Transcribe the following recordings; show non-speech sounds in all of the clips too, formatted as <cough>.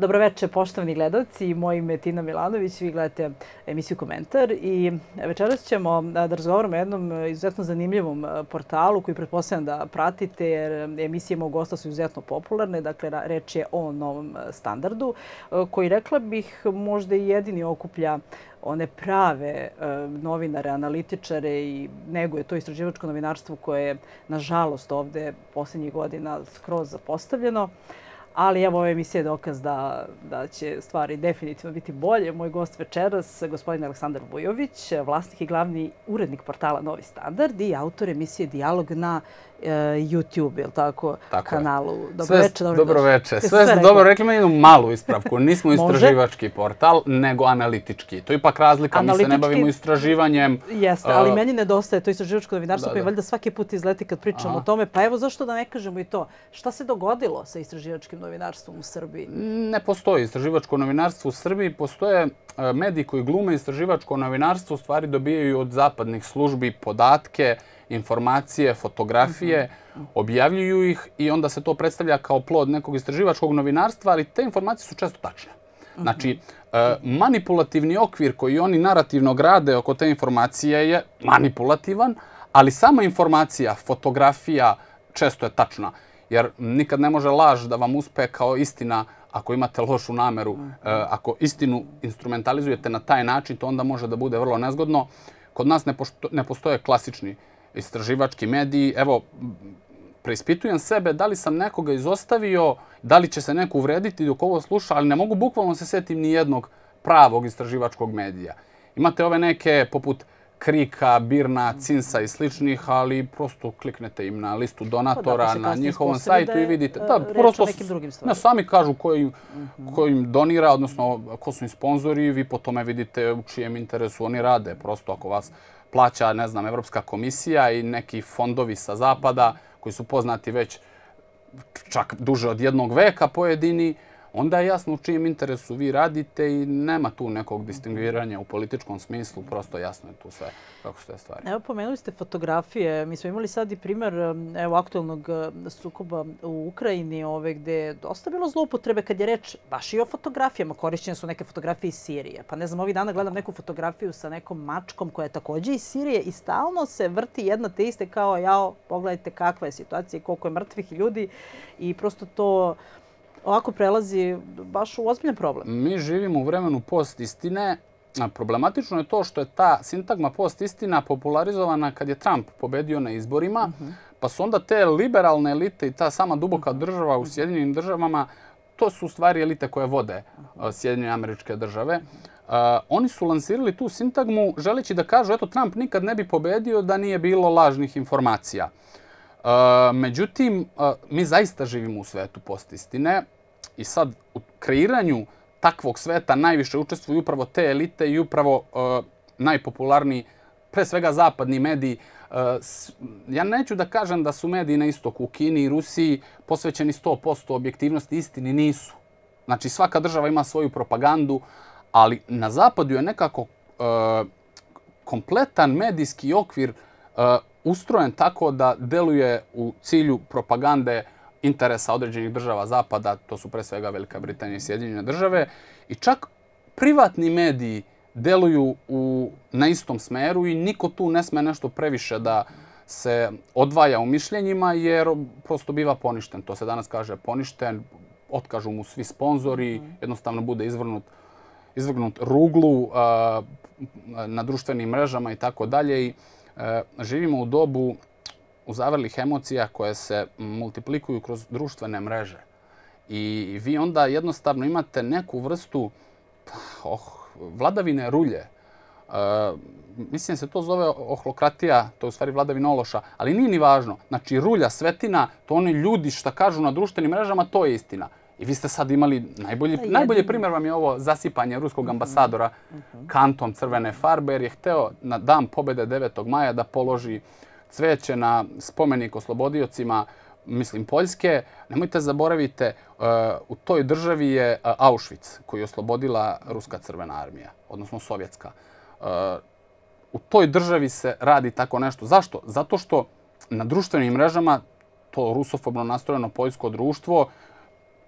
Dobroveče, poštovani gledalci. Moje ime je Tina Milanović. Vi gledate emisiju Komentar. I večeras ćemo da razgovaramo o jednom izuzetno zanimljivom portalu koji pretpostavljam da pratite, jer emisije mog gosta su izuzetno popularne. Dakle, reč je o novom standardu, koji, rekla bih, možda i jedini okuplja one prave novinare, analitičare i nego je to istraživačko novinarstvo koje je, nažalost, ovde posljednjih godina skroz zapostavljeno ali evo ovaj emisija je dokaz da, da će stvari definitivno biti bolje. Moj gost večeras, gospodin Aleksandar Vujović, vlasnik i glavni urednik portala Novi Standard i autor emisije Dialog na uh, YouTube, je tako? tako, kanalu. Dobro večer, dobro večer. <laughs> Sve, sve dobro, rekli mi jednu malu ispravku. Nismo <laughs> istraživački portal, nego analitički. To je ipak razlika, analitički, mi se ne bavimo istraživanjem. Jeste, ali uh, meni nedostaje to istraživačko novinarstvo koje valjda svaki put izleti kad pričamo o tome. Pa evo, zašto da ne kažemo i to? Šta se dogodilo sa istraživačkim novinarstvom? novinarstvom u Srbiji? Ne postoji istraživačko novinarstvo u Srbiji. Postoje e, mediji koji glume istraživačko novinarstvo, u stvari dobijaju od zapadnih službi podatke, informacije, fotografije, mhm. objavljuju ih i onda se to predstavlja kao plod nekog istraživačkog novinarstva, ali te informacije su često tačne. Mhm. Znači, e, manipulativni okvir koji oni narativno grade oko te informacije je manipulativan, ali sama informacija, fotografija, često je tačna. Jer nikad ne može laž da vam uspe kao istina ako imate lošu nameru. E, ako istinu instrumentalizujete na taj način, to onda može da bude vrlo nezgodno. Kod nas ne ne postoje klasični istraživački mediji. Evo, preispitujem sebe da li sam nekoga izostavio, da li će se neko uvrediti dok ovo sluša, ali ne mogu bukvalno se setim ni jednog pravog istraživačkog medija. Imate ove neke poput krika, birna, cinsa i sličnih, ali prosto kliknete im na listu donatora pa pa na njihovom sajtu i vidite. E, da, prosto, o Ne, sami kažu mhm. ko im, donira, odnosno ko su im sponzori, vi po tome vidite u čijem interesu oni rade. Prosto ako vas plaća, ne znam, Evropska komisija i neki fondovi sa zapada koji su poznati već čak duže od jednog veka pojedini, onda je jasno u čijem interesu vi radite i nema tu nekog distingviranja u političkom smislu, prosto jasno je tu sve kako su je stvari. Evo, pomenuli ste fotografije. Mi smo imali sad i primjer ehm, evo, aktualnog ehm, sukoba u Ukrajini, ove, gde je dosta bilo zloupotrebe kad je reč baš i o fotografijama. Korišćene su neke fotografije iz Sirije. Pa ne znam, ovih dana gledam neku fotografiju sa nekom mačkom koja je takođe iz Sirije i stalno se vrti jedna te iste kao jao, pogledajte kakva je situacija i koliko je mrtvih ljudi i prosto to ovako prelazi baš u ozbiljan problem. Mi živimo u vremenu post istine. Problematično je to što je ta sintagma post istina popularizowana kad je Trump pobedio na izborima, pa su onda te liberalne elite i ta sama duboka država u Sjedinjenim državama, to su u stvari elite koje vode Sjedinjene američke države. Oni su lansirali tu sintagmu želeći da kažu eto Trump nikad ne bi pobedio da nije bilo lažnih informacija međutim, mi zaista živimo u svetu postistine i sad u kreiranju takvog sveta najviše učestvuju upravo te elite i upravo najpopularniji, pre svega zapadni mediji. Ja neću da kažem da su mediji na istoku u Kini i Rusiji posvećeni 100% objektivnosti istini nisu. Znači svaka država ima svoju propagandu, ali na zapadu je nekako kompletan medijski okvir ustrojen tako da deluje u cilju propagande interesa određenih država Zapada, to su pre svega Velika Britanija i Sjedinjene države, i čak privatni mediji deluju u, na istom smeru i niko tu ne sme nešto previše da se odvaja u mišljenjima jer prosto biva poništen. To se danas kaže poništen, otkažu mu svi sponzori, mhm. jednostavno bude izvrnut, izvrnut ruglu uh, na društvenim mrežama i tako dalje. I, uh, Eh, živimo u dobu uzavrlih emocija koje se multiplikuju kroz društvene mreže. I vi onda jednostavno imate neku vrstu pa, oh, vladavine rulje. E, mislim se to zove ohlokratija, to je u stvari vladavina ološa, ali nije ni važno. Znači rulja, svetina, to oni ljudi što kažu na društvenim mrežama, to je istina. I vi ste sad imali najbolji, pa, najbolji primjer vam je ovo zasipanje ruskog mhm. ambasadora uh mhm. -huh. kantom crvene farbe jer je hteo na dan pobede 9. maja da položi cveće na spomenik oslobodiocima mislim Poljske. Nemojte zaboravite, e, u toj državi je e, Auschwitz koji je oslobodila ruska crvena armija, odnosno sovjetska. E, u toj državi se radi tako nešto. Zašto? Zato što na društvenim mrežama to rusofobno nastrojeno poljsko društvo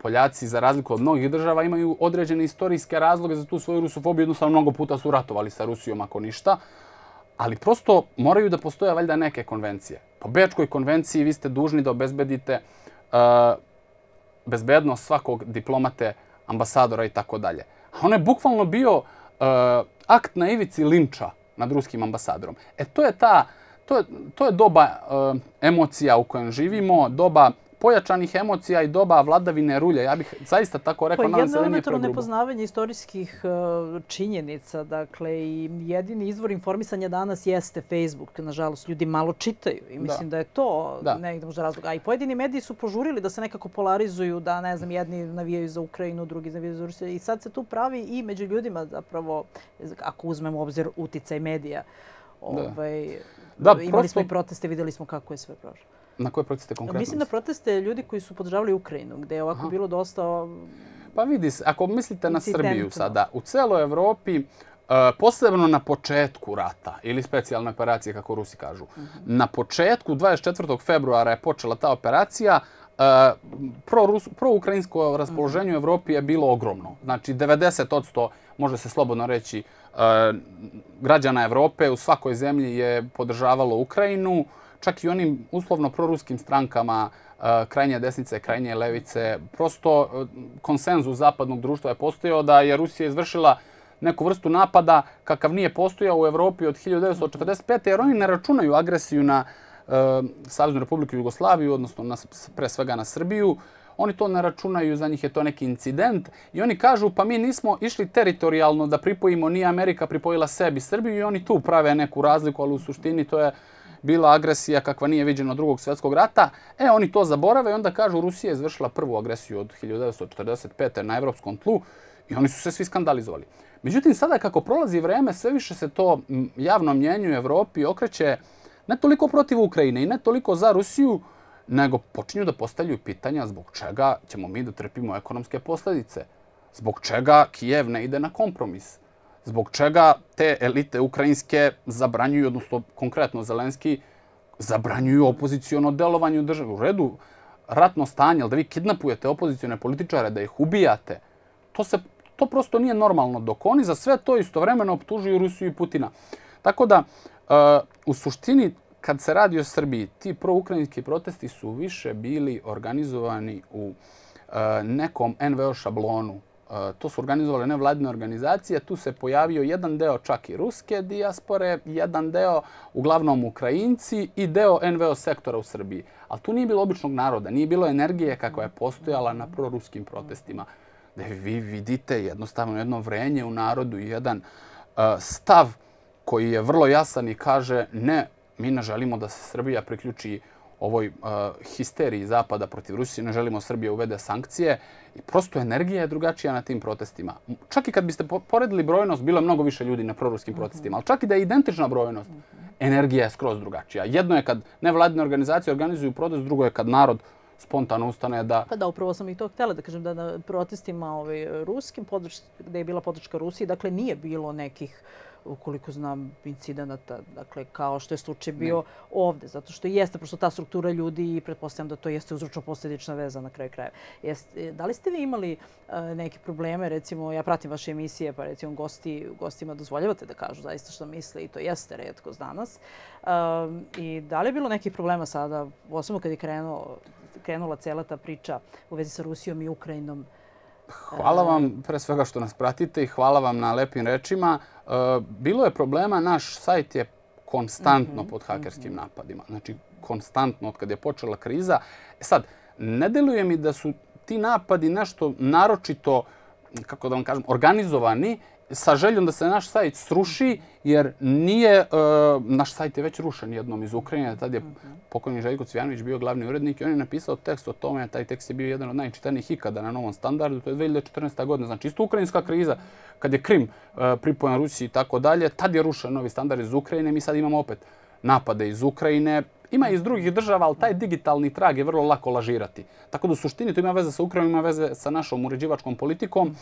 Poljaci, za razliku od mnogih država, imaju određene istorijske razloge za tu svoju rusofobiju. Jednostavno, mnogo puta su ratovali sa Rusijom, ako ništa. Ali prosto moraju da postoje valjda neke konvencije. Po Bečkoj konvenciji vi ste dužni da obezbedite uh, bezbednost svakog diplomate, ambasadora i tako dalje. A ono je bukvalno bio uh, akt na ivici linča nad ruskim ambasadorom. E to je ta... To je doba e, emocija u kojem živimo, doba pojačanih emocija i doba vladavine rulja. Ja bih zaista tako rekao. Pa jedno je unutro nepoznavanje istorijskih e, činjenica. Dakle, i jedini izvor informisanja danas jeste Facebook. Nažalost, ljudi malo čitaju i mislim da je to negdje možda razloga. A i pojedini mediji su požurili da se nekako polarizuju, da ne znam, jedni navijaju za Ukrajinu, drugi navijaju za Rusiju. I sad se tu pravi i među ljudima zapravo, ako uzmemo obzir uticaj medija, ovaj, imali smo i proteste, videli smo kako je sve prošlo. Na koje proteste konkretno? Mislim na proteste ljudi koji su podržavali Ukrajinu, gde je ovako bilo dosta... Pa vidi, ako mislite na Srbiju sada, u celoj Evropi, e, posebno na početku rata ili specijalne operacije, kako Rusi kažu, mhm. na početku 24. februara je počela ta operacija, e, pro-ukrajinsko pro raspoloženje u mhm. Evropi je bilo ogromno. Znači, 90% može se slobodno reći e, građana Evrope u svakoj zemlji je podržavalo Ukrajinu čak i onim uslovno proruskim strankama eh, krajnje desnice, krajnje levice. Prosto eh, konsenzu zapadnog društva je postojao da je Rusija izvršila neku vrstu napada kakav nije postojao u Evropi od 1945. jer oni ne računaju agresiju na e, eh, Savjeznu republiku Jugoslaviju, odnosno na, pre svega na Srbiju. Oni to ne računaju, za njih je to neki incident. I oni kažu pa mi nismo išli teritorijalno da pripojimo, ni Amerika pripojila sebi Srbiju i oni tu prave neku razliku, ali u suštini to je bila agresija kakva nije viđena od drugog svjetskog rata. E, oni to zaborave i onda kažu Rusija je izvršila prvu agresiju od 1945. na evropskom tlu i oni su se svi skandalizovali. Međutim, sada kako prolazi vreme, sve više se to javno mjenju u Evropi okreće ne toliko protiv Ukrajine i ne toliko za Rusiju, nego počinju da postavljaju pitanja zbog čega ćemo mi da trpimo ekonomske posljedice, zbog čega Kijev ne ide na kompromis, zbog čega te elite ukrajinske zabranjuju, odnosno konkretno Zelenski, zabranjuju opozicijono delovanje u državu. U redu, ratno stanje, ali da vi kidnapujete opozicijone političare, da ih ubijate, to, se, to prosto nije normalno, dok oni za sve to istovremeno optužuju Rusiju i Putina. Tako da, e, u suštini, kad se radi o Srbiji, ti proukrajinski protesti su više bili organizovani u e, nekom NVO šablonu, To su organizovali nevladine organizacije. Tu se pojavio jedan deo čak i ruske dijaspore, jedan deo uglavnom Ukrajinci i deo NVO sektora u Srbiji. Ali tu nije bilo običnog naroda, nije bilo energije kako je postojala na proruskim protestima. Da vi vidite jednostavno jedno vrenje u narodu i jedan stav koji je vrlo jasan i kaže ne, mi ne želimo da se Srbija priključi ovoj histeriji Zapada protiv Rusije, ne želimo Srbije uvede sankcije. I prosto energija je drugačija na tim protestima. Čak i kad biste poredili brojnost, bilo je mnogo više ljudi na proruskim protestima, ali čak i da je identična brojnost, energija je skroz drugačija. Jedno je kad nevladine organizacije organizuju protest, drugo je kad narod spontano ustane da... Pa da, upravo sam i to htjela da kažem da na protestima ovaj, ruskim, gdje je bila podrška Rusije, dakle nije bilo nekih ukoliko znam, incidenata, dakle, kao što je slučaj bio ne. ovde, zato što jeste prosto ta struktura ljudi i pretpostavljam da to jeste uzročno-posljedična veza na kraju krajeva. Jeste, e, da li ste vi imali e, neke probleme, recimo, ja pratim vaše emisije, pa recimo gosti, gostima dozvoljavate da kažu zaista što misle i to jeste redko danas. Um, I da li je bilo nekih problema sada, osim kad je krenuo, krenula cela ta priča u vezi sa Rusijom i Ukrajinom, Hvala vam pre svega što nas pratite i hvala vam na lepim rečima. E, bilo je problema, naš sajt je konstantno mhm, pod hakerskim mhm. napadima. Znači, konstantno od kada je počela kriza. E sad, ne deluje mi da su ti napadi nešto naročito, kako da vam kažem, organizovani sa željom da se naš sajt sruši, jer nije, uh, naš sajt je već rušen jednom iz Ukrajine, tad je pokojni Željko Cvijanović bio glavni urednik i on je napisao tekst o tome, taj tekst je bio jedan od najčitanijih ikada na novom standardu, to je 2014. godina, znači isto ukrajinska kriza, kad je Krim uh, e, pripojen Rusiji i tako dalje, tad je rušen novi standard iz Ukrajine, mi sad imamo opet napade iz Ukrajine, ima iz drugih država, ali taj digitalni trag je vrlo lako lažirati. Tako da u suštini to ima veze sa Ukrajinom, ima veze sa našom uređivačkom politikom.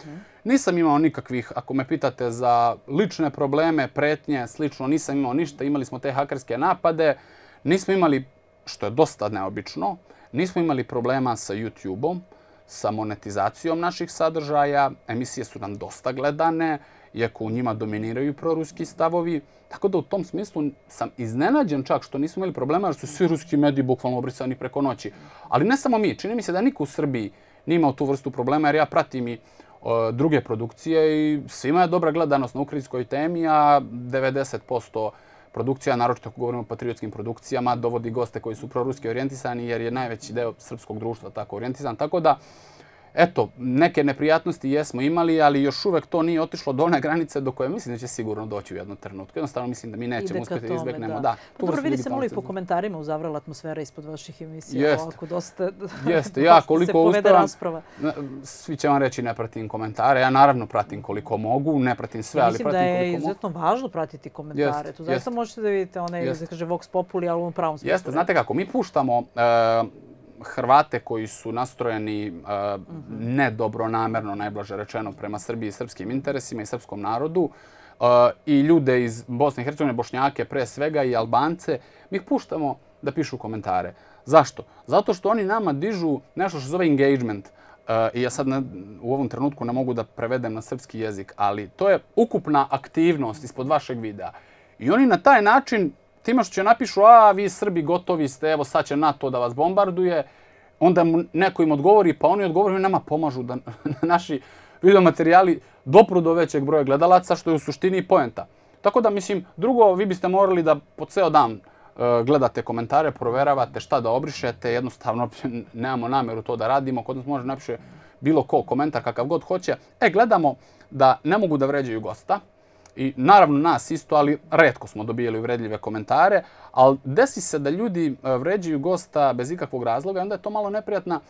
Nisam imao nikakvih, ako me pitate za lične probleme, pretnje, slično, nisam imao ništa. Imali smo te hakarske napade, nismo imali, što je dosta neobično, nismo imali problema sa YouTube-om, sa monetizacijom naših sadržaja, emisije su nam dosta gledane, iako u njima dominiraju proruski stavovi. Tako da u tom smislu sam iznenađen čak što nismo imali problema, jer su svi ruski mediji bukvalno obrisani preko noći. Ali ne samo mi, čini mi se da niko u Srbiji nije imao tu vrstu problema, jer ja pratim i druge produkcije i svima je dobra gledanost na ukrajinskoj temi, a 90% produkcija, naročito ako govorimo o patriotskim produkcijama, dovodi goste koji su proruski orijentisani jer je najveći deo srpskog društva tako orijentisan. Tako da, Eto, neke neprijatnosti jesmo imali, ali još uvek to nije otišlo do one granice do koje mislim da će sigurno doći u jednu trenutku. Jednostavno mislim da mi nećemo uspjeti da izbjegnemo. Da. Da, pa Dobro, vidi se malo i po komentarima u uzavrala atmosfera ispod vaših emisija. Jeste. Ovako, dosta, <laughs> Jeste. Ja, koliko se povede rasprava. Svi će vam reći ne pratim komentare. Ja naravno pratim koliko mogu, ne pratim sve, ali pratim koliko mogu. Mislim da je izuzetno važno pratiti komentare. Zato Tu možete da vidite onaj, da kaže, Vox Populi, ali u pravom smislu. Jeste, znate kako, mi puštamo... E, Hrvate koji su nastrojeni eh, nedobro namerno, najblaže rečeno, prema Srbiji i srpskim interesima i srpskom narodu eh, i ljude iz Bosne i Hercegovine, Bošnjake pre svega i Albance, mi ih puštamo da pišu komentare. Zašto? Zato što oni nama dižu nešto što zove engagement. Eh, I ja sad u ovom trenutku ne mogu da prevedem na srpski jezik, ali to je ukupna aktivnost ispod vašeg videa. I oni na taj način Tima što će napišu, a vi Srbi gotovi ste, evo sad će NATO da vas bombarduje. Onda neko im odgovori, pa oni odgovori, nama pomažu da <laughs> naši videomaterijali dopru do većeg broja gledalaca, što je u suštini i poenta. Tako da, mislim, drugo, vi biste morali da po ceo dan e, gledate komentare, proveravate šta da obrišete, jednostavno <laughs> nemamo nameru to da radimo, kod nas može napiše bilo ko komentar kakav god hoće. E, gledamo da ne mogu da vređaju gosta, i naravno nas isto, ali redko smo dobijali vredljive komentare, ali desi se da ljudi e, vređaju gosta bez ikakvog razloga i onda je to malo neprijatna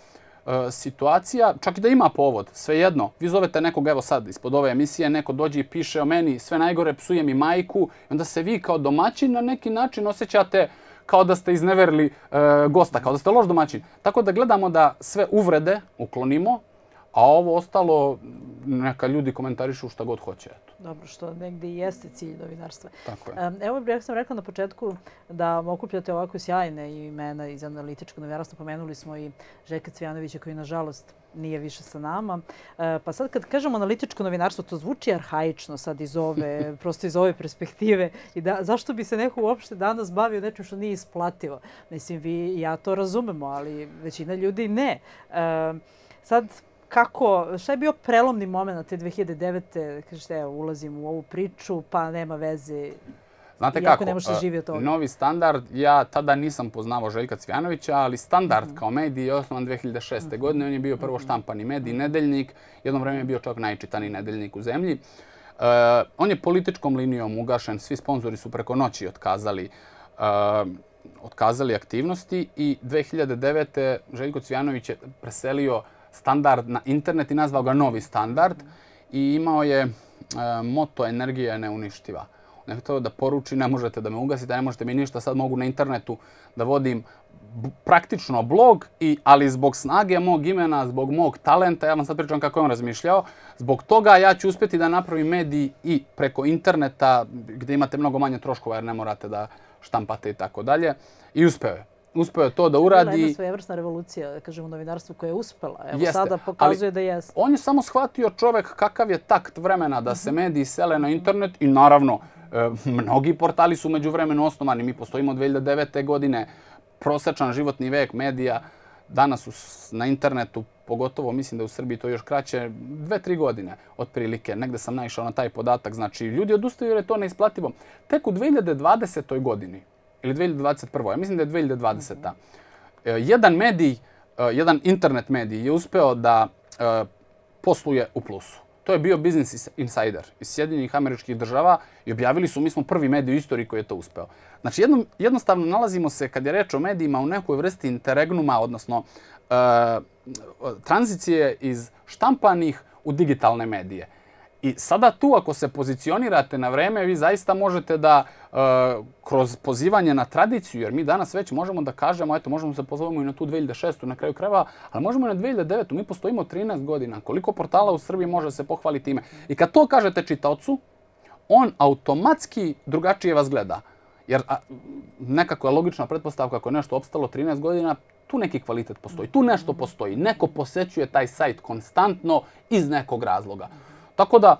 e, situacija, čak i da ima povod, svejedno, vi zovete nekog, evo sad, ispod ove emisije, neko dođe i piše o meni, sve najgore, psuje mi majku, onda se vi kao domaćin na neki način osjećate kao da ste izneverili e, gosta, kao da ste loš domaćin. Tako da gledamo da sve uvrede uklonimo, a ovo ostalo neka ljudi komentarišu šta god hoće. Dobro, što negdje i jeste cilj novinarstva. Tako je. Evo, ja sam rekla na početku da okupljate ovako sjajne imena iz analitičkog novinarstva. Pomenuli smo i Željka Cvijanovića koji, nažalost, nije više sa nama. E, pa sad kad kažemo analitičko novinarstvo, to zvuči arhaično sad iz ove, <laughs> prosto iz ove perspektive. I da, zašto bi se neko uopšte danas bavio nečem što nije isplativo? Mislim, vi i ja to razumemo, ali većina ljudi ne. E, sad, kako, šta je bio prelomni moment na te 2009. kažete, evo, ulazim u ovu priču, pa nema veze. Znate kako, ne može živi od e, toga. novi standard, ja tada nisam poznavao Željka Cvjanovića, ali standard mhm. kao medij je osnovan 2006. Mhm. godine. On je bio prvo mhm. štampani medij, nedeljnik. Jednom vremenu je bio čak najčitani nedeljnik u zemlji. E, on je političkom linijom ugašen, svi sponzori su preko noći otkazali e, otkazali aktivnosti i 2009. Željko Cvjanović je preselio standard na internet i nazvao ga novi standard i imao je e, moto energija neuništiva. On je htio da poruči ne možete da me ugasite, ne možete mi ništa, sad mogu na internetu da vodim praktično blog, i ali zbog snage mog imena, zbog mog talenta, ja vam sad pričam kako je on razmišljao, zbog toga ja ću uspjeti da napravim mediji i preko interneta gdje imate mnogo manje troškova jer ne morate da štampate i tako dalje. I uspeo je uspeo to da uradi. Bila je jedna svojevrsna revolucija, da kažemo, novinarstvu koja je uspela. Evo jeste. sada pokazuje ali da jeste. On je samo shvatio čovek kakav je takt vremena da se mediji sele na internet i naravno, e, mnogi portali su među vremenu osnovani. Mi postojimo od 2009. godine. Prosečan životni vek medija danas su na internetu, pogotovo mislim da u Srbiji to još kraće, dve, tri godine otprilike. Negde sam naišao na taj podatak. Znači, ljudi odustaju jer je to neisplativo. Tek u 2020. godini, ili 2021. Ja mislim da je 2020. Mm -hmm. jedan medij, e, jedan internet medij je uspeo da e, posluje u plusu. To je bio Business Insider iz Sjedinjenih američkih država i objavili su, mi smo prvi medij u istoriji koji je to uspeo. Znači, jednom, jednostavno nalazimo se, kad je reč o medijima, u nekoj vrsti interregnuma, odnosno uh, tranzicije iz štampanih u digitalne medije. I sada tu ako se pozicionirate na vreme, vi zaista možete da e, kroz pozivanje na tradiciju, jer mi danas već možemo da kažemo, eto možemo se pozovemo i na tu 2006. na kraju kreva, ali možemo i na 2009. Mi postojimo 13 godina. Koliko portala u Srbiji može se pohvaliti ime? I kad to kažete čitaocu, on automatski drugačije vas gleda. Jer nekako je logična pretpostavka ako je nešto opstalo 13 godina, tu neki kvalitet postoji, tu nešto postoji. Neko posećuje taj sajt konstantno iz nekog razloga. Tako da,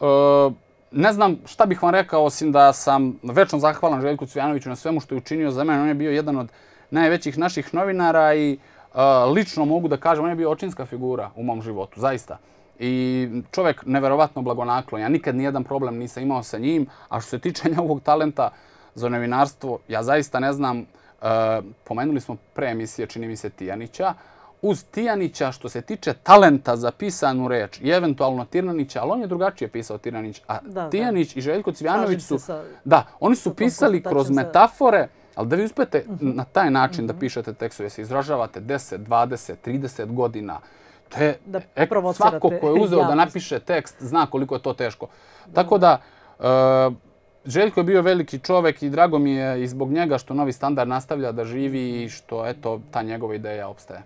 e, ne znam šta bih vam rekao, osim da sam večno zahvalan Željku Cvijanoviću na svemu što je učinio za mene. On je bio jedan od najvećih naših novinara i e, lično mogu da kažem, on je bio očinska figura u mom životu, zaista. I čovjek neverovatno blagonaklon. Ja nikad nijedan problem nisam imao sa njim. A što se tiče <laughs> njegovog talenta za novinarstvo, ja zaista ne znam, e, pomenuli smo pre emisije, čini mi se, Tijanića, uz Tijanića što se tiče talenta za pisanu reč i eventualno Tirnanića, ali on je drugačije pisao Tiranić, a da, Tijanić da. i Željko Cvijanović su, sa, da, oni su pisali kroz se... metafore, ali da vi uspete uh mhm. -huh. na taj način uh -huh. da mhm. pišete tekstove, se izražavate 10, 20, 30 godina, to je da ek, e, svako ko je <laughs> uzeo da napiše tekst zna koliko je to teško. Da. Tako da, uh, Željko je bio veliki čovek i drago mi je i zbog njega što novi standard nastavlja da živi i što eto ta njegova ideja opstaje.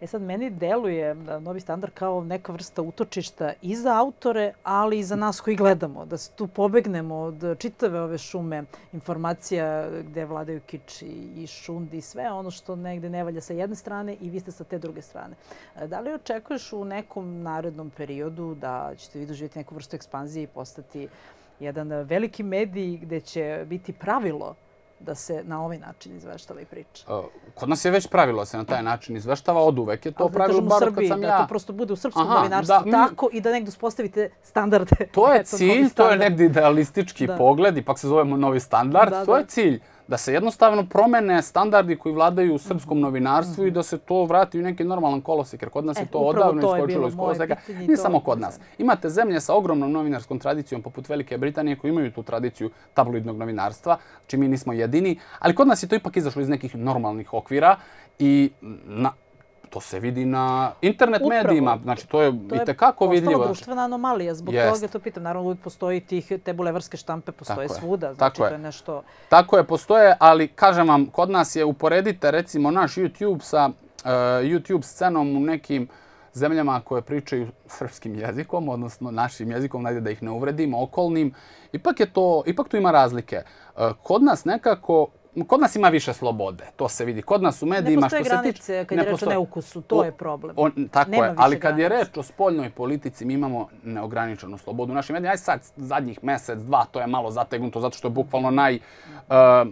E sad, meni deluje e, novi standard kao neka vrsta utočišta i za autore, ali i za nas koji gledamo. Da se tu pobegnemo od čitave ove šume informacija gde vladaju kič i, šund i sve ono što negde ne valja sa jedne strane i vi ste sa te druge strane. E, da li očekuješ u nekom narednom periodu da ćete vi doživjeti neku vrstu ekspanzije i postati jedan veliki medij gde će biti pravilo da se na ovaj način izveštava i priča. E, kod nas je već pravilo se na taj način izveštava, od uvek je to pravilo, bar kad sam ja... Da to prosto bude u srpskom Aha, novinarstvu mm. tako i da negdje uspostavite standarde. To je <laughs> cilj, to je negdje idealistički da. pogled, ipak se zovemo novi standard, to je cilj da se jednostavno promene standardi koji vladaju u srpskom novinarstvu i da se to vrati u neki normalan kolosek, jer kod nas je e, to odavno iskočilo iz kolosega. Nije samo kod nas. Imate zemlje sa ogromnom novinarskom tradicijom, poput Velike Britanije, koji imaju tu tradiciju tabloidnog novinarstva, čim mi nismo jedini, ali kod nas je to ipak izašlo iz nekih normalnih okvira i to se vidi na internet Upravo. medijima. Znači, to je, to i tekako vidljivo. To znači. je društvena anomalija. Zbog Jest. toga to pitam. Naravno, uvijek postoji tih, te štampe postoje Tako svuda. Znači, Tako to je. je nešto... Tako je, postoje, ali kažem vam, kod nas je, uporedite recimo naš YouTube sa uh, YouTube scenom u nekim zemljama koje pričaju srpskim jezikom, odnosno našim jezikom, najde da ih ne uvredimo, okolnim. Ipak, je to, ipak tu ima razlike. E, kod nas nekako kod nas ima više slobode. To se vidi kod nas u medijima. što se tiče kad ne je reč o neukusu. To je problem. On, tako je. Ali kad je reč o spoljnoj politici, mi imamo neograničenu slobodu u našim medijima. Aj sad, zadnjih mjesec, dva, to je malo zategnuto, zato što je bukvalno naj... Uh,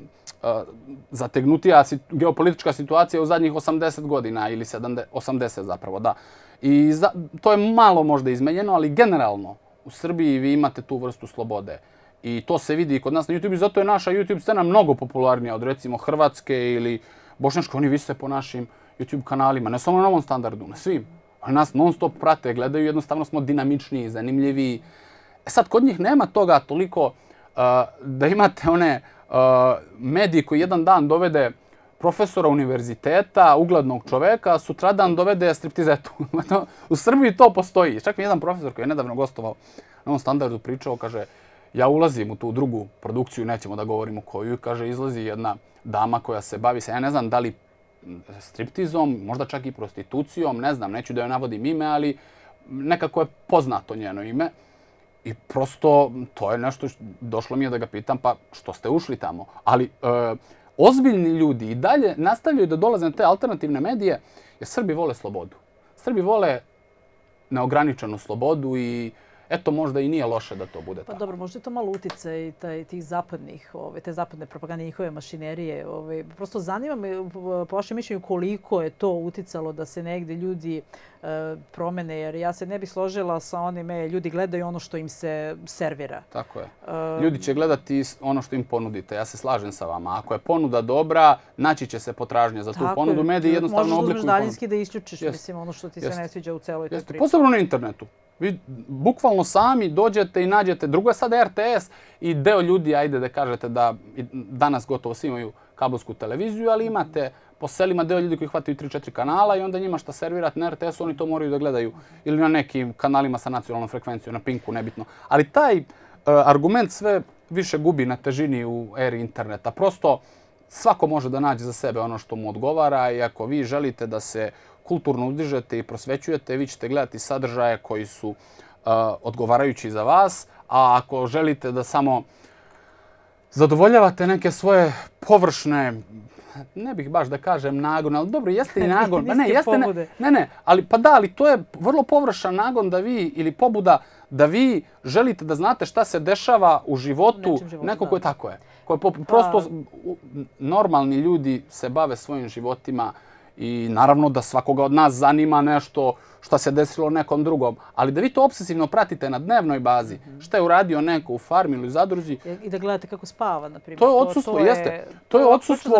zategnutija geopolitička situacija u zadnjih 80 godina ili 70, 80 zapravo, da. I to je malo možda izmenjeno, ali generalno u Srbiji vi imate tu vrstu slobode. I to se vidi kod nas na YouTube i zato je naša YouTube scena mnogo popularnija od recimo Hrvatske ili Bošnjačke. Oni vise po našim YouTube kanalima, ne samo na novom standardu, na svim. Oni nas non stop prate, gledaju, jednostavno smo dinamičniji, zanimljiviji. E sad, kod njih nema toga toliko uh, da imate one uh, mediji koji jedan dan dovede profesora univerziteta, uglednog čoveka, sutradan dovede striptizetu. <laughs> U Srbiji to postoji. Čak mi jedan profesor koji je nedavno gostovao na ovom standardu pričao, kaže, ja ulazim u tu drugu produkciju, nećemo da govorimo koju, kaže, izlazi jedna dama koja se bavi sa, ja ne znam da li striptizom, možda čak i prostitucijom, ne znam, neću da joj navodim ime, ali nekako je poznato njeno ime. I prosto to je nešto, došlo mi je da ga pitam, pa što ste ušli tamo? Ali e, ozbiljni ljudi i dalje nastavljaju da dolaze na te alternativne medije, jer Srbi vole slobodu. Srbi vole neograničenu slobodu i eto možda i nije loše da to bude pa tako. Pa dobro, možda je to malo utice i taj, tih zapadnih, ove, te zapadne propagande, njihove mašinerije. Ove, prosto zanima me po vašem mišljenju koliko je to uticalo da se negde ljudi e, promene, jer ja se ne bih složila sa onime ljudi gledaju ono što im se servira. Tako je. E, ljudi će gledati ono što im ponudite. Ja se slažem sa vama. Ako je ponuda dobra, naći će se potražnja za tu ponudu. Mediji jednostavno oblikuju ponudu. Možeš da uzmeš daljinski da isključiš mislim, ono što ti se ne sviđa u celoj toj priči. Posebno na internetu vi bukvalno sami dođete i nađete. Drugo je sad RTS i deo ljudi, ajde da kažete da danas gotovo svi imaju kabelsku televiziju, ali imate po selima deo ljudi koji hvataju 3-4 kanala i onda njima šta servirati na RTS-u, oni to moraju da gledaju. Ili na nekim kanalima sa nacionalnom frekvencijom, na Pinku, nebitno. Ali taj e, argument sve više gubi na težini u eri interneta. Prosto svako može da nađe za sebe ono što mu odgovara i ako vi želite da se kulturno uzdižete i prosvećujete, vi ćete gledati sadržaje koji su uh, odgovarajući za vas, a ako želite da samo zadovoljavate neke svoje površne, ne bih baš da kažem nagon, ali dobro, jeste i <laughs> nagon. pa ne, jeste ne, ne, ne, ali pa da, ali to je vrlo površan nagon da vi, ili pobuda, da vi želite da znate šta se dešava u životu, životu nekog koje tako je. Koje po, prosto pa- normalni ljudi se bave svojim životima, I naravno da svakoga od nas zanima nešto što se desilo nekom drugom. Ali da vi to obsesivno pratite na dnevnoj bazi, što je uradio neko u farmi ili u zadruzi... I da gledate kako spava, na primjer. To je odsustvo, to, to je, jeste. To je odsustvo,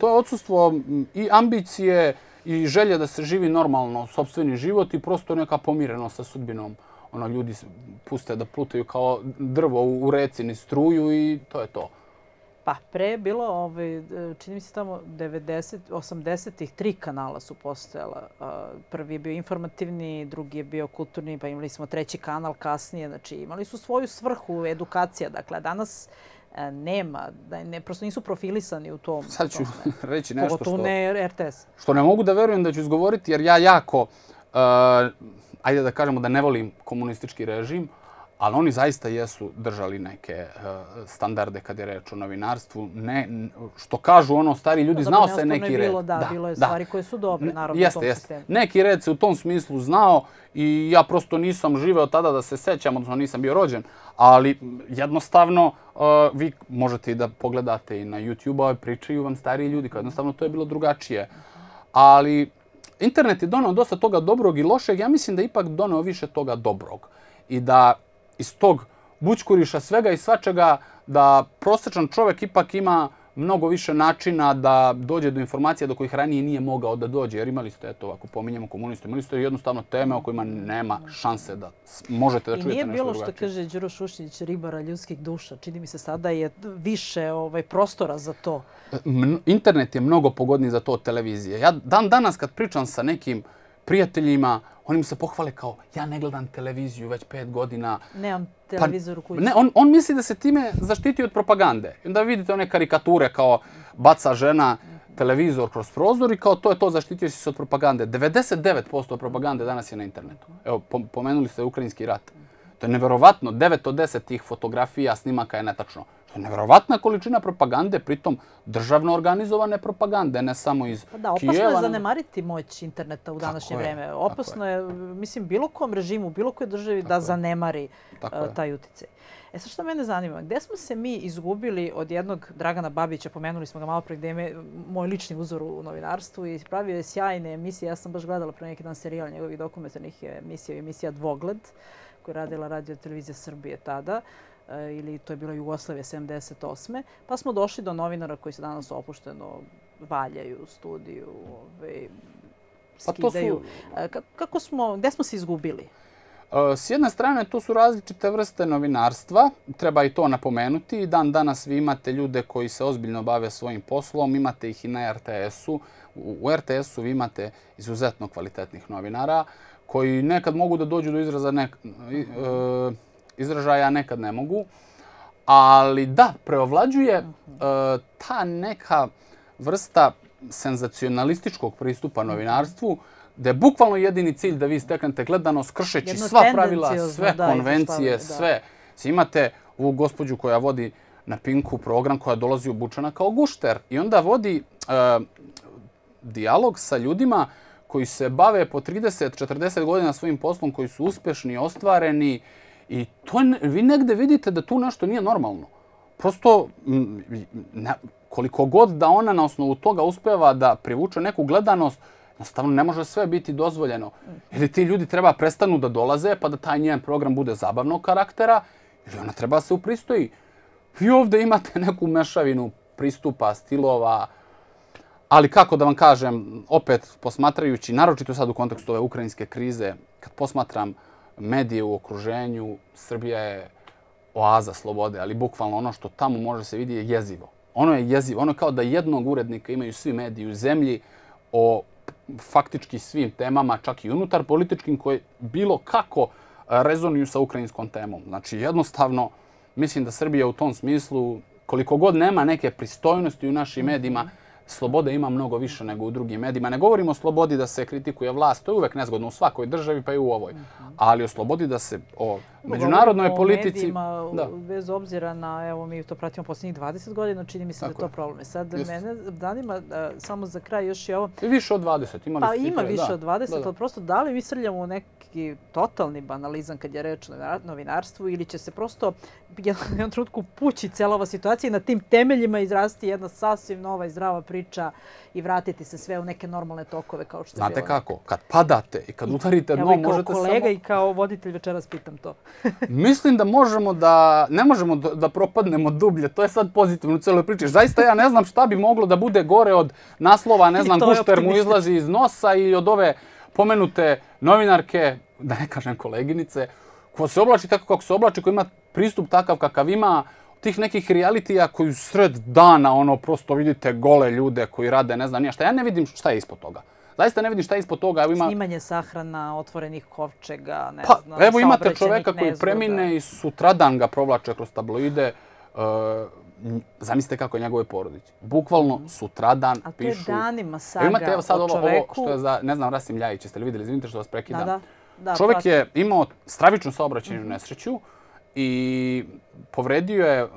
to je odsustvo i ambicije i želje da se živi normalno sobstveni život i prosto neka pomirenost sa sudbinom. Ono, ljudi puste da plutaju kao drvo u, u reci, ni struju i to je to. Pa pre je bilo, ovaj, čini mi se tamo 90-80-ih, tri kanala su postojala. Prvi je bio informativni, drugi je bio kulturni, pa imali smo treći kanal kasnije. Znači imali su svoju svrhu edukacija. Dakle, danas e, nema, ne, prosto nisu profilisani u tom. Sad ću <laughs> reći nešto Pogotovo što... ne RTS. Što ne mogu da verujem da ću izgovoriti, jer ja jako, e, ajde da kažemo da ne volim komunistički režim, ali oni zaista jesu držali neke eh, standarde kad je reč o novinarstvu. Ne, što kažu ono, stari ljudi, da, znao se neki red. Bilo, da, da, bilo je da. stvari koje su dobre, naravno, jeste, u tom sistemu. Neki red se u tom smislu znao i ja prosto nisam živeo tada da se sećam, odnosno nisam bio rođen, ali jednostavno eh, vi možete da pogledate i na YouTube-a, pričaju vam stariji ljudi, kao jednostavno to je bilo drugačije. Ali internet je donao dosta toga dobrog i lošeg, ja mislim da ipak donao više toga dobrog. I da iz tog bućkuriša svega i svačega da prosječan čovjek ipak ima mnogo više načina da dođe do informacija do kojih ranije nije mogao da dođe. Jer imali ste, eto, ako pominjemo komuniste, imali ste jednostavno teme o kojima nema šanse da možete da čujete nešto drugačije. I nije bilo što kaže Đuro Šušnjić, ribara ljudskih duša. Čini mi se sada je više ovaj, prostora za to. Internet je mnogo pogodniji za to od televizije. Ja dan danas kad pričam sa nekim prijateljima, oni mu se pohvale kao ja ne gledam televiziju već pet godina. Nemam pa, televizor u kući. Pa, ne, on, on misli da se time zaštiti od propagande. I onda vidite one karikature kao baca žena televizor kroz prozor i kao to je to zaštitio se od propagande. 99% propagande danas je na internetu. Evo, pomenuli ste ukrajinski rat. To je neverovatno, 9 od 10 tih fotografija, snimaka je netačno. To je nevjerovatna količina propagande, pritom državno organizovane propagande, ne samo iz Kijeva. Pa da, opasno je zanemariti moć interneta u današnje vrijeme. Opasno je, mislim, bilo kom režimu, bilo kojoj državi da zanemari e, taj uticaj. E sad što mene zanima, gdje smo se mi izgubili od jednog Dragana Babića, pomenuli smo ga malo pre gdje je moj lični uzor u novinarstvu i pravio je sjajne emisije, ja sam baš gledala pre neki dan serijal njegovih dokumentarnih emisija, emisija Dvogled, koju je radila radio televizija Srbije tada. E, ili to je bilo Jugoslavije 78. Pa smo došli do novinara koji se danas opušteno valjaju u studiju, ove, pa skidaju. Su... E, kako smo, gde smo se izgubili? E, s jedne strane, to su različite vrste novinarstva, treba i to napomenuti. Dan danas vi imate ljude koji se ozbiljno bave svojim poslom, imate ih i na RTS-u. U RTS-u vi imate izuzetno kvalitetnih novinara koji nekad mogu da dođu do izraza nek, izražaja nekad ne mogu. Ali da, preovlađuje e, ta neka vrsta senzacionalističkog pristupa novinarstvu, da je bukvalno jedini cilj da vi steknete gledano kršeći sva pravila, sve konvencije, sve. Imate ovu gospođu koja vodi na Pinku program koja dolazi u Bučana kao gušter i onda vodi e, dialog sa ljudima koji se bave po 30-40 godina svojim poslom, koji su uspješni, ostvareni, I to, vi negde vidite da tu nešto nije normalno. Prosto, ne, koliko god da ona na osnovu toga uspeva da privuče neku gledanost, Nastavno, ne može sve biti dozvoljeno. Ili ti ljudi treba prestanu da dolaze pa da taj njen program bude zabavnog karaktera, ili ona treba se upristoji. Vi ovdje imate <laughs> neku mešavinu pristupa, stilova, ali kako da vam kažem, opet posmatrajući, naročito sad u kontekstu ove ukrajinske krize, kad posmatram uh, medije u okruženju, Srbija je oaza slobode, ali bukvalno ono što tamo može se vidi je jezivo. Ono je jezivo, ono je kao da jednog urednika imaju svi mediji u zemlji o faktički svim temama, čak i unutar političkim, koje bilo kako rezoniju sa ukrajinskom temom. Znači, jednostavno, mislim da Srbija u tom smislu, koliko god nema neke pristojnosti u našim medijima, mm -hmm slobode ima mnogo više nego u drugim medijima. Ne govorimo o slobodi da se kritikuje vlast, to je uvek nezgodno u svakoj državi pa i u ovoj. Ali o slobodi da se o međunarodnoj politici... Govorimo o medijima da. bez obzira na, evo mi to pratimo posljednjih 20 godina, čini mi se da je to problem. E sad mene danima, e, samo za kraj još i ovo... I više od 20, imali pa, ima više od 20, da, da. ali prosto da li mi srljamo u neki totalni banalizam kad je reč o novinarstvu ili će se prosto jednom trenutku pući cijela ova situacija i na tim temeljima izrasti jedna sasvim nova i zdrava priča i vratiti se sve u neke normalne tokove kao što je Znate kako, kad padate i kad udarite dno, možete samo... Ja kao kolega i kao voditelj večeras pitam to. <laughs> Mislim da možemo da, ne možemo da propadnemo dublje, to je sad pozitivno u celoj priči. Zaista ja ne znam šta bi moglo da bude gore od naslova, ne <laughs> znam, gušter mu izlazi iz nosa i od ove pomenute novinarke, da ne kažem koleginice, koja se oblači tako kako se oblači, ko ima pristup takav kakav ima, tih nekih realitija koji u sred dana ono prosto vidite gole ljude koji rade, ne znam nije šta. Ja ne vidim šta je ispod toga. Zaista ne vidim šta je ispod toga. Evo ima... Snimanje sahrana, otvorenih kovčega, ne pa, znam, Evo imate čoveka koji nezgoda. premine i sutradan ga provlače kroz tabloide. Uh, zamislite kako je njegove porodice. Bukvalno mhm. sutradan mm. pišu... A to je danima saga evo imate, evo sad o čoveku. Ovo, ovo što je za, ne znam, Rasim Ljajić, jeste li vidjeli? Izvinite što vas prekidam. Da, da. Da, Čovjek pravi. je imao stravičnu saobraćenju mm. nesreću i povredio je uh,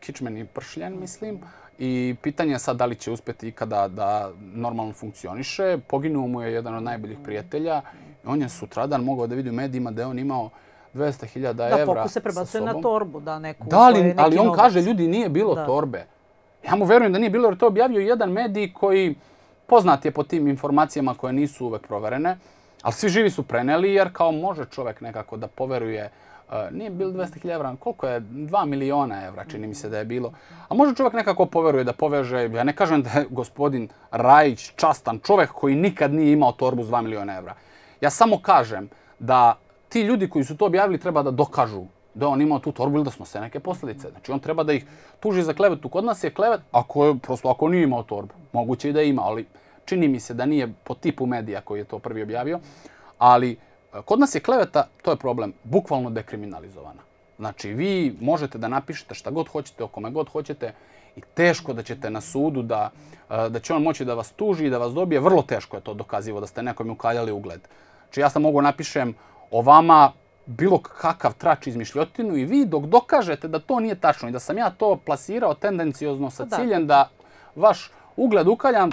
kičmeni pršljen, mislim. I pitanje je sad da li će uspjeti ikada da normalno funkcioniše. Poginuo mu je jedan od najboljih prijatelja. On je sutradan mogao da vidi u medijima da je on imao 200.000 evra sa sobom. Da se prebacuje na torbu, da neku da li, neki ali on novac. kaže ljudi nije bilo da. torbe. Ja mu verujem da nije bilo jer to objavio jedan medij koji poznat je po tim informacijama koje nisu uvek proverene. Ali svi živi su preneli jer kao može čovjek nekako da poveruje nije bilo 200.000 evra, koliko je? 2 miliona evra čini mi se da je bilo. A možda čovjek nekako poveruje da poveže, ja ne kažem da je gospodin Rajić častan čovjek koji nikad nije imao torbu s 2 miliona evra. Ja samo kažem da ti ljudi koji su to objavili treba da dokažu da on imao tu torbu ili da snose neke posljedice. Znači on treba da ih tuži za klevetu. Kod nas je klevet, ako, je, prosto, ako nije imao torbu, moguće i da ima, ali čini mi se da nije po tipu medija koji je to prvi objavio, ali kod nas je kleveta, to je problem, bukvalno dekriminalizovana. Znači, vi možete da napišete šta god hoćete, o kome god hoćete i teško da ćete na sudu da, e, da će on moći da vas tuži i da vas dobije. Vrlo teško je to dokazivo da ste nekom ukaljali ugled. Znači, ja sam mogu napišem o vama bilo kakav trač izmišljotinu i vi dok dokažete da to nije tačno i da sam ja to plasirao tendenciozno sa pa ciljem da vaš Ugled ukaljan,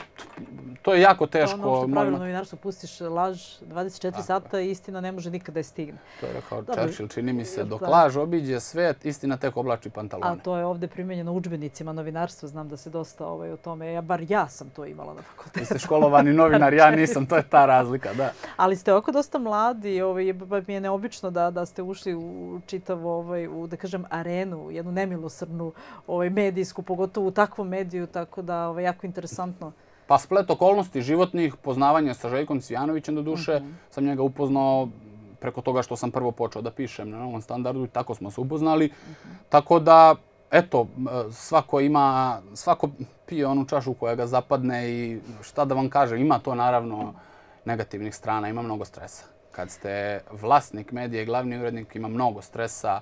to je jako ono teško. To ono što pravilno novinarstvo pustiš laž 24 sata i istina ne može nikada je stigne. To je rekao Churchill, čini mi se, dok laž obiđe svet, istina tek oblači pantalone. A to je ovdje primjenjeno učbenicima novinarstva, znam da se dosta ovaj, o tome, ja, bar ja sam to imala na fakultetu. Jeste školovani novinar, ja nisam, to je ta razlika, da. <laughs> Ali ste oko dosta mladi, ovaj, mi je neobično da, da ste ušli u čitavu, ovaj, u, da kažem, arenu, jednu nemilosrnu ovaj, medijsku, pogotovo u takvom mediju, tako da ovaj, jako interesantno. Pa splet okolnosti životnih, poznavanje sa Željkom Cvijanovićem do duše, mm -hmm. sam njega upoznao preko toga što sam prvo počeo da pišem na novom standardu i tako smo se upoznali. Mm -hmm. Tako da, eto, svako ima, svako pije onu čašu koja ga zapadne i šta da vam kažem, ima to naravno negativnih strana, ima mnogo stresa. Kad ste vlasnik medije, i glavni urednik, ima mnogo stresa,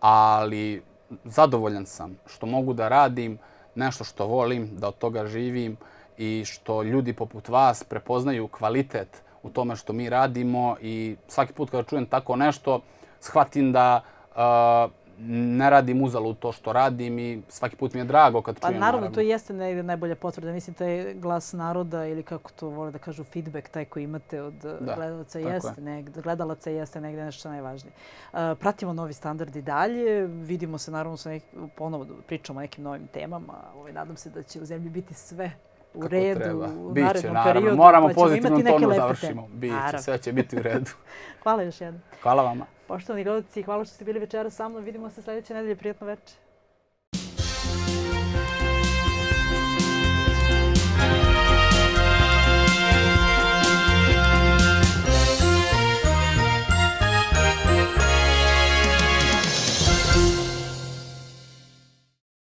ali zadovoljan sam što mogu da radim, nešto što volim, da od toga živim i što ljudi poput vas prepoznaju kvalitet u tome što mi radimo i svaki put kada čujem tako nešto, shvatim da uh, ne radim uzalu to što radim i svaki put mi je drago kad pa čujem. Pa naravno, naravno. to jeste negdje najbolja potvrda. Mislim, taj glas naroda ili kako to vole da kažu feedback taj koji imate od da, eh, gledalaca, jeste je. negdje, gledalaca jeste negdje nešto najvažnije. Uh, pratimo novi standard i dalje. Vidimo se naravno sa nek... ponovo pričamo o nekim novim temama. Ovaj, nadam se da će u zemlji biti sve u redu treba. u Biće, narednom periodu. Pa Moramo pa pozitivno to da završimo. Biće, sve će biti u redu. <laughs> hvala još jednom. Hvala vama. Poštovani gledalci, hvala što ste bili večera sa mnom. Vidimo se sljedeće nedelje. Prijetno večer.